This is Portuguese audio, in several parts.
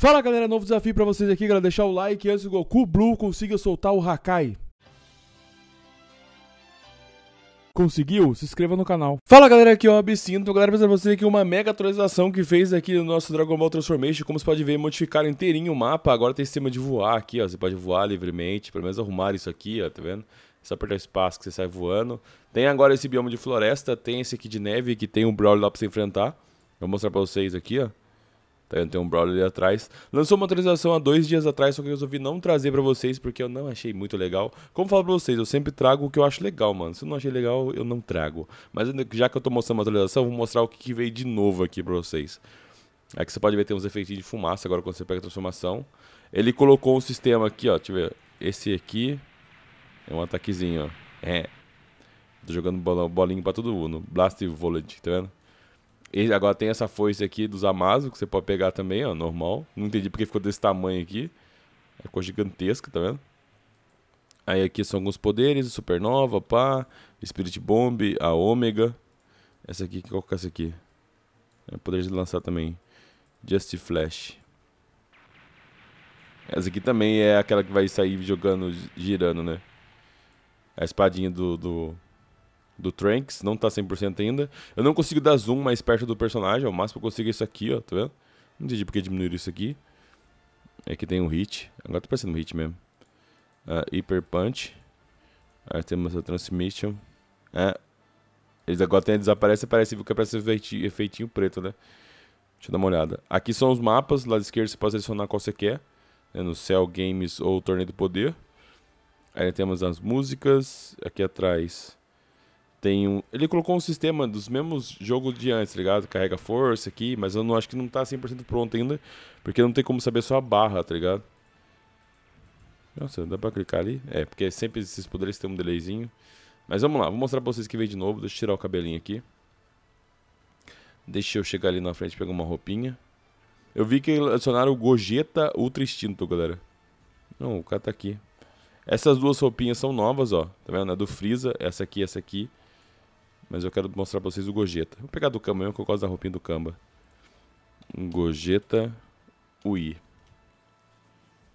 Fala galera, novo desafio pra vocês aqui, galera. Deixar o like antes o Goku Blue consiga soltar o Hakai. Conseguiu? Se inscreva no canal. Fala galera, aqui é o Abcinto. Galera, pra vocês aqui uma mega atualização que fez aqui no nosso Dragon Ball Transformation. Como você pode ver, modificaram inteirinho o mapa. Agora tem sistema de voar aqui, ó. Você pode voar livremente. Pelo menos arrumar isso aqui, ó. Tá vendo? É só apertar espaço que você sai voando. Tem agora esse bioma de floresta. Tem esse aqui de neve que tem um Brawl lá pra você enfrentar. Vou mostrar pra vocês aqui, ó. Tá Tem um Brawler ali atrás. Lançou uma atualização há dois dias atrás, só que eu resolvi não trazer pra vocês porque eu não achei muito legal. Como falo pra vocês, eu sempre trago o que eu acho legal, mano. Se eu não achei legal, eu não trago. Mas já que eu tô mostrando uma atualização, vou mostrar o que veio de novo aqui pra vocês. Aqui é você pode ver, tem uns efeitos de fumaça agora quando você pega a transformação. Ele colocou um sistema aqui, ó. Deixa eu ver. Esse aqui é um ataquezinho, ó. É. Tô jogando bolinho pra todo mundo. Blast Volant, tá vendo? Ele agora tem essa foice aqui dos Amazo, que você pode pegar também, ó, normal. Não entendi porque ficou desse tamanho aqui. É coisa gigantesca, tá vendo? Aí aqui são alguns poderes, Supernova, pá, Spirit Bomb, a Ômega. Essa aqui, qual que é essa aqui? É poder de lançar também. Just Flash. Essa aqui também é aquela que vai sair jogando, girando, né? A espadinha do, do, do Tranks, não tá 100% ainda. Eu não consigo dar zoom mais perto do personagem, ao máximo eu consigo isso aqui, ó, tá vendo? Não entendi porque diminuir isso aqui. É que tem um hit, agora tá parecendo um hit mesmo. Uh, Hyper Punch. Aí temos a Transmission. É. Eles agora tem, desaparece, parece que é parece efeitinho, efeitinho preto, né? Deixa eu dar uma olhada. Aqui são os mapas, lado esquerdo você pode selecionar qual você quer. Né? No Cell Games ou Torneio do Poder. Aí temos as músicas. Aqui atrás tem um, ele colocou um sistema dos mesmos jogos de antes, tá ligado? Carrega força aqui, mas eu não acho que não tá 100% pronto ainda, porque não tem como saber só a barra, tá ligado? Nossa, dá pra clicar ali? É, porque sempre esses poderes tem um delayzinho. Mas vamos lá, vou mostrar pra vocês que vem de novo. Deixa eu tirar o cabelinho aqui. Deixa eu chegar ali na frente e pegar uma roupinha. Eu vi que adicionaram o Gogeta Ultra Instinto, galera. Não, o cara tá aqui. Essas duas roupinhas são novas, ó. Tá vendo? A é do Freeza, essa aqui essa aqui. Mas eu quero mostrar pra vocês o gojeta Vou pegar do Camba mesmo, que eu gosto da roupinha do Camba. gojeta UI.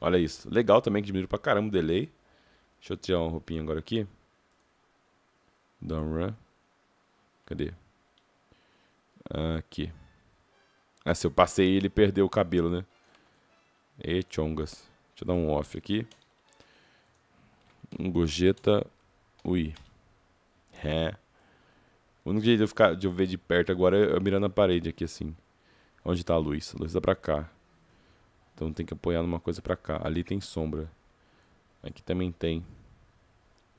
Olha isso. Legal também que diminuiu pra caramba o delay. Deixa eu tirar uma roupinha agora aqui. Down run. Cadê? Aqui. Ah, se eu passei ele perdeu o cabelo, né? E chongas. Deixa eu dar um off aqui. Um Ui. Ré. O único jeito de eu, ficar, de eu ver de perto agora é mirando a parede aqui, assim. Onde tá a luz? A luz tá pra cá. Então tem que apoiar numa coisa pra cá. Ali tem sombra. Aqui também tem.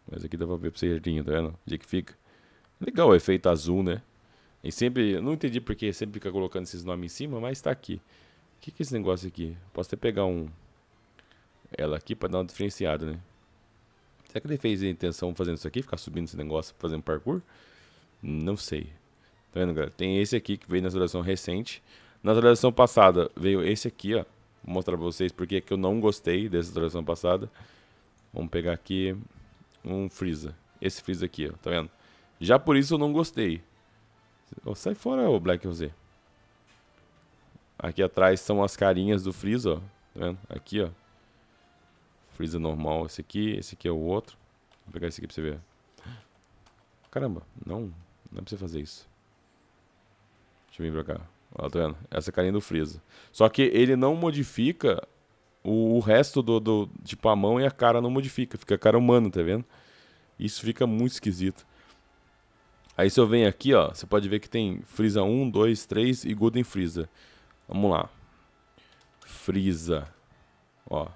Mas aqui dá pra ver pra certinho, tá vendo? Onde é que fica? Legal o efeito azul, né? E sempre. Eu não entendi porque sempre fica colocando esses nomes em cima, mas tá aqui. O que, que é esse negócio aqui? Posso até pegar um. Ela aqui pra dar uma diferenciada, né? Será que ele fez a intenção fazendo isso aqui? Ficar subindo esse negócio, fazendo parkour? Não sei. Tá vendo, galera? Tem esse aqui que veio na atualização recente. Na atualização passada veio esse aqui, ó. Vou mostrar pra vocês porque é que eu não gostei dessa atualização passada. Vamos pegar aqui um Freeza. Esse Freeza aqui, ó. Tá vendo? Já por isso eu não gostei. Oh, sai fora, o Black Rosé. Aqui atrás são as carinhas do Freeza, ó. Tá vendo? Aqui, ó. Freeza normal, esse aqui. Esse aqui é o outro. Vou pegar esse aqui pra você ver. Caramba, não. Não é pra você fazer isso. Deixa eu vir pra cá. Ó, tá vendo? Essa é a carinha do Freeza. Só que ele não modifica o, o resto do, do, Tipo, a mão e a cara não modifica. Fica a cara humana, tá vendo? Isso fica muito esquisito. Aí se eu venho aqui, ó, você pode ver que tem Freeza 1, 2, 3 e Golden Freeza. Vamos lá. Freeza. Ó.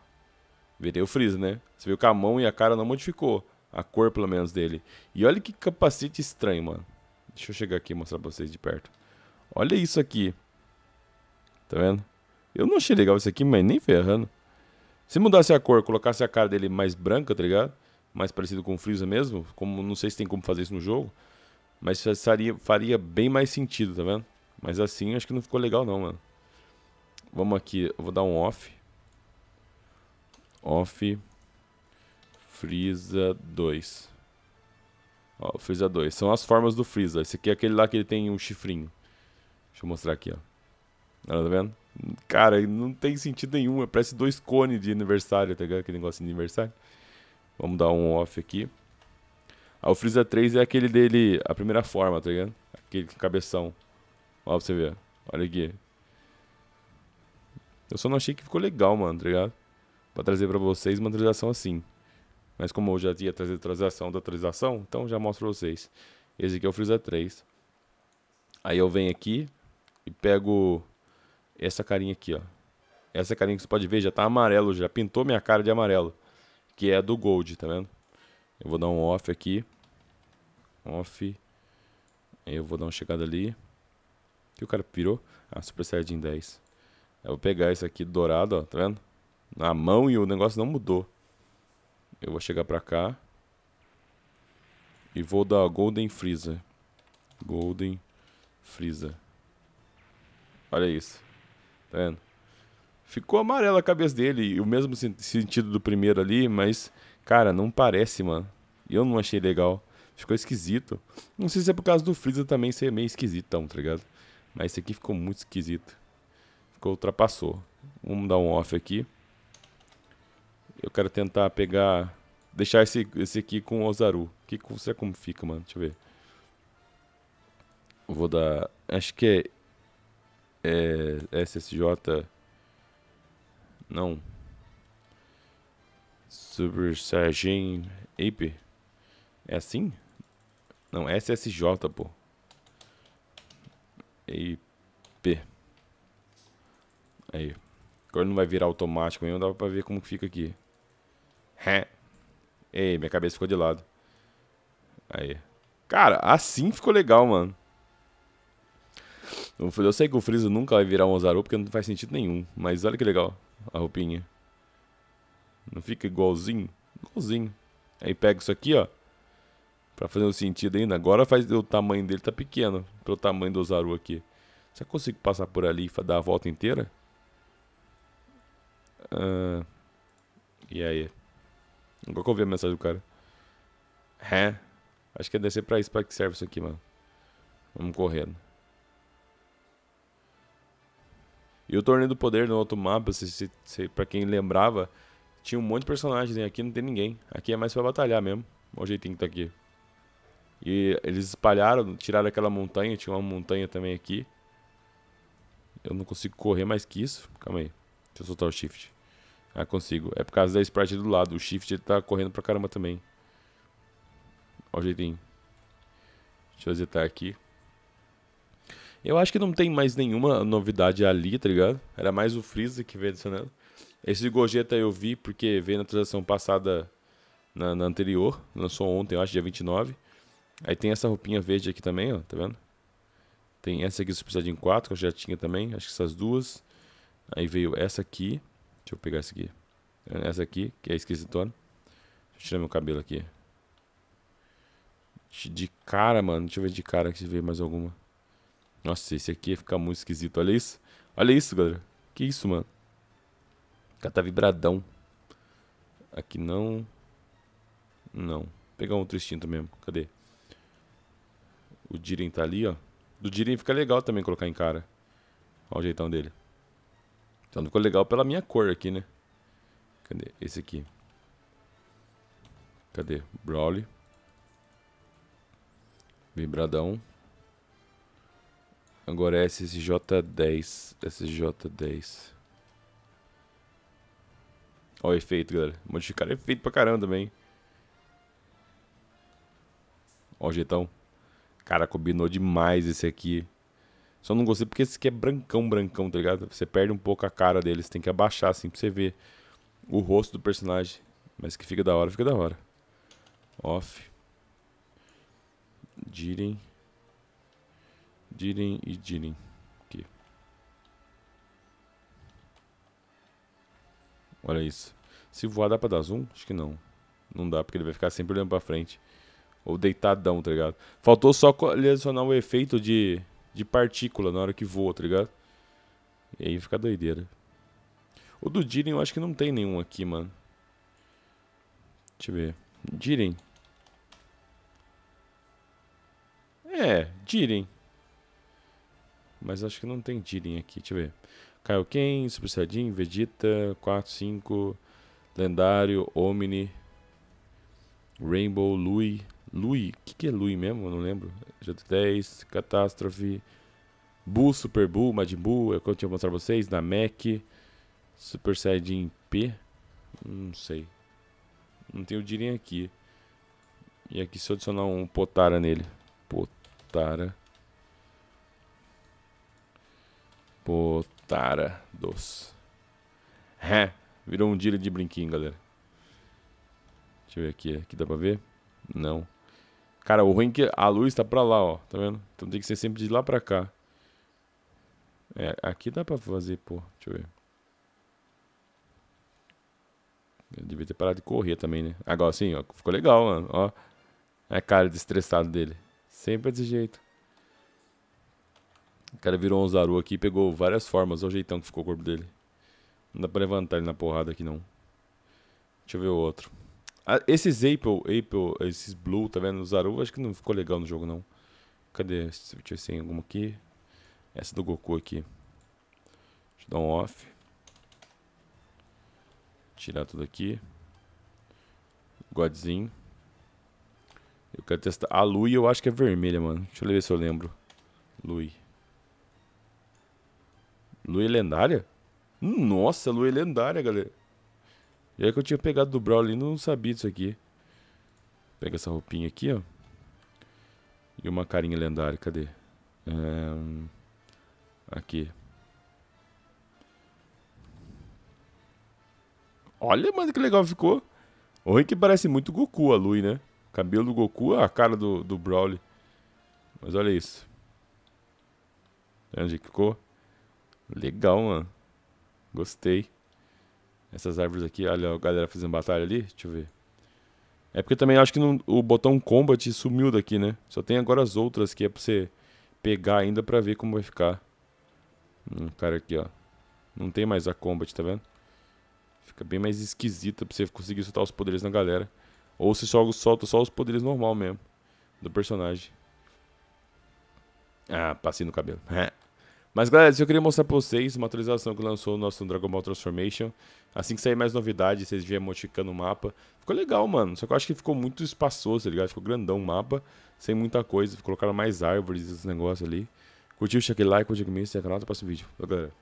Virei o Freeza, né? Você viu que a mão e a cara não modificou. A cor, pelo menos, dele. E olha que capacete estranho, mano. Deixa eu chegar aqui e mostrar pra vocês de perto. Olha isso aqui. Tá vendo? Eu não achei legal isso aqui, mas nem ferrando. Se mudasse a cor, colocasse a cara dele mais branca, tá ligado? Mais parecido com o Freeza mesmo. Como, não sei se tem como fazer isso no jogo. Mas faria, faria bem mais sentido, tá vendo? Mas assim, acho que não ficou legal não, mano. Vamos aqui, eu vou dar um off. Off. Freeza 2. Ó, o Freeza 2. São as formas do Freeza. Esse aqui é aquele lá que ele tem um chifrinho. Deixa eu mostrar aqui, ó. Tá vendo? Cara, não tem sentido nenhum. É, parece dois cones de aniversário, tá ligado? Aquele negocinho de aniversário. Vamos dar um off aqui. Ah, o Freeza 3 é aquele dele, a primeira forma, tá ligado? Aquele cabeção. Ó, pra você ver. Olha aqui. Eu só não achei que ficou legal, mano, tá ligado? Pra trazer pra vocês uma atualização assim. Mas como eu já é tinha trazido transação da transação, então já mostro pra vocês. Esse aqui é o Frisa 3. Aí eu venho aqui e pego essa carinha aqui, ó. Essa carinha que você pode ver já tá amarelo, já pintou minha cara de amarelo. Que é a do Gold, tá vendo? Eu vou dar um off aqui. Off. Eu vou dar uma chegada ali. Que o cara pirou? Ah, Super Saiyajin 10. Eu vou pegar esse aqui dourado, ó, tá vendo? Na mão e o negócio não mudou eu vou chegar pra cá. E vou dar Golden Freeza. Golden Freeza. Olha isso. Tá vendo? Ficou amarela a cabeça dele, o mesmo sentido do primeiro ali, mas, cara, não parece, mano. Eu não achei legal. Ficou esquisito. Não sei se é por causa do Freeza também ser meio esquisitão, tá ligado? Mas esse aqui ficou muito esquisito. Ficou ultrapassou. Vamos dar um off aqui. Eu quero tentar pegar... Deixar esse, esse aqui com o Ozaru. Que, você como fica, mano? Deixa eu ver. vou dar... Acho que é... é SSJ... Não. Super Saiyajin Ape. É assim? Não, SSJ, pô. Ape. Aí. Agora não vai virar automático ainda, dá pra ver como fica aqui. Hã? Ei, minha cabeça ficou de lado. Aí. Cara, assim ficou legal, mano. Eu sei que o Freeza nunca vai virar um Ozaru porque não faz sentido nenhum. Mas olha que legal a roupinha. Não fica igualzinho? Igualzinho. Aí pega isso aqui, ó. Pra fazer um sentido ainda. Agora faz o tamanho dele tá pequeno. Pelo tamanho do Ozaru aqui. Será que eu consigo passar por ali e dar a volta inteira? Ah, e aí? Nunca ouvi a mensagem do cara. É? Acho que é descer pra isso pra que serve isso aqui, mano. Vamos correndo. E o Torneio do Poder no outro mapa, se, se, se, pra quem lembrava, tinha um monte de personagens, Aqui não tem ninguém. Aqui é mais pra batalhar mesmo. Olha o jeitinho que tá aqui. E eles espalharam, tiraram aquela montanha. Tinha uma montanha também aqui. Eu não consigo correr mais que isso. Calma aí. Deixa eu soltar o shift. Ah, consigo. É por causa da sprite do lado. O shift ele tá correndo pra caramba também. Ó o jeitinho. Deixa eu zetar aqui. Eu acho que não tem mais nenhuma novidade ali, tá ligado? Era mais o Freeza que veio adicionando. Esse Gogeta eu vi porque veio na transação passada, na, na, anterior. Lançou ontem, eu acho, dia 29. Aí tem essa roupinha verde aqui também, ó, tá vendo? Tem essa aqui, Super Saiyajin 4, que eu já tinha também. Acho que essas duas. Aí veio essa aqui. Deixa eu pegar essa aqui. Essa aqui, que é esquisitona. Deixa eu tirar meu cabelo aqui. De cara, mano. Deixa eu ver de cara se vê mais alguma. Nossa, esse aqui fica muito esquisito. Olha isso. Olha isso, galera. Que isso, mano? O cara tá vibradão. Aqui não. Não. Vou pegar um outro extinto mesmo. Cadê? O Jiren tá ali, ó. Do Jiren fica legal também colocar em cara. Olha o jeitão dele. Então não ficou legal pela minha cor aqui, né? Cadê? Esse aqui. Cadê? Brawley. Vibradão. Agora é SSJ10. SSJ10. Olha o efeito, galera. Modificar efeito pra caramba também. Ó o jeitão. Cara, combinou demais esse aqui. Só não gostei porque esse aqui é brancão, brancão, tá ligado? Você perde um pouco a cara deles tem que abaixar assim pra você ver o rosto do personagem. Mas que fica da hora, fica da hora. Off. Jiren. Jiren e Jiren. Aqui. Olha isso. Se voar dá pra dar zoom? Acho que não. Não dá, porque ele vai ficar sempre olhando pra frente. Ou deitadão, tá ligado? Faltou só adicionar o efeito de de partícula na hora que voa, tá ligado? E aí fica doideira. O do Jiren eu acho que não tem nenhum aqui, mano. Deixa eu ver. Jiren. É, Jiren. Mas acho que não tem Jiren aqui, deixa eu ver. Kaioken, Super Saiyajin, Vegeta, 4, 5, Lendário, Omni, Rainbow, louis Lui, o que, que é Lui mesmo? Eu não lembro. J10, Catástrofe, Bull, Super Bull, Majin Bull, é o que eu tinha mostrado pra vocês. Na Mac, Super Saiyajin P, hum, não sei. Não tem o Jiren aqui. E aqui se eu adicionar um Potara nele. Potara. Potara Doce. virou um Jiren de brinquinho, galera. Deixa eu ver aqui. Aqui dá pra ver? Não. Cara, o ruim é que a luz tá pra lá, ó. Tá vendo? Então tem que ser sempre de lá pra cá. É, aqui dá pra fazer, pô. Deixa eu ver. Eu devia ter parado de correr também, né? Agora sim, ó. Ficou legal, mano. Ó. É a cara de estressado dele. Sempre é desse jeito. O cara virou um Zaru aqui e pegou várias formas. Olha o jeitão que ficou o corpo dele. Não dá pra levantar ele na porrada aqui, não. Deixa eu ver o outro esses Apple, Apple, esses Blue, tá vendo? Os Aru, acho que não ficou legal no jogo, não. Cadê? Deixa eu ver se tem alguma aqui. Essa do Goku aqui. Deixa eu dar um off. Tirar tudo aqui. Godzinho. Eu quero testar. A Lui eu acho que é vermelha, mano. Deixa eu ver se eu lembro. Lui. Lui é lendária? Nossa, Lui é lendária, galera. E aí que eu tinha pegado do Brawley, não sabia disso aqui. Pega essa roupinha aqui, ó. E uma carinha lendária, cadê? É... Aqui. Olha, mano, que legal ficou. O Hank parece muito Goku, a Lui, né? Cabelo do Goku, a cara do, do Broly. Mas olha isso. Tá onde é ficou? Legal, mano. Gostei. Essas árvores aqui, olha a galera fazendo batalha ali, deixa eu ver. É porque também acho que não, o botão combat sumiu daqui, né? Só tem agora as outras que é pra você pegar ainda pra ver como vai ficar. Hum, cara aqui, ó. Não tem mais a combat, tá vendo? Fica bem mais esquisita pra você conseguir soltar os poderes na galera. Ou se só solta só os poderes normal mesmo. Do personagem. Ah, passei no cabelo. Mas galera, eu queria mostrar pra vocês uma atualização que lançou o nosso Dragon Ball Transformation. Assim que sair mais novidades, vocês vêm modificando o mapa. Ficou legal, mano. Só que eu acho que ficou muito espaçoso, tá ligado? Ficou grandão o mapa, sem muita coisa. Colocaram mais árvores, esses negócios ali. Curtiu, deixa aquele like, curte comigo, mesmo, se é canal, até o próximo vídeo. Valeu, galera.